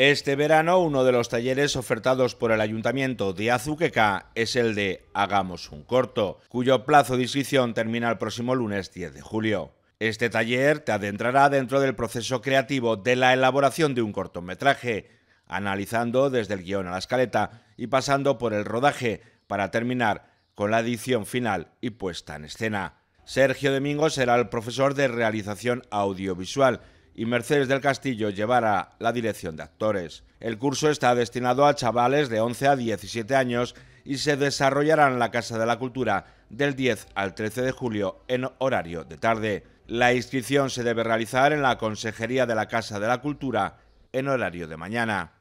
Este verano uno de los talleres ofertados por el Ayuntamiento de Azuqueca es el de Hagamos un corto, cuyo plazo de inscripción termina el próximo lunes 10 de julio. Este taller te adentrará dentro del proceso creativo de la elaboración de un cortometraje, analizando desde el guión a la escaleta y pasando por el rodaje para terminar con la edición final y puesta en escena. Sergio Domingo será el profesor de realización audiovisual y Mercedes del Castillo llevará la dirección de actores. El curso está destinado a chavales de 11 a 17 años y se desarrollará en la Casa de la Cultura del 10 al 13 de julio en horario de tarde. La inscripción se debe realizar en la Consejería de la Casa de la Cultura en horario de mañana.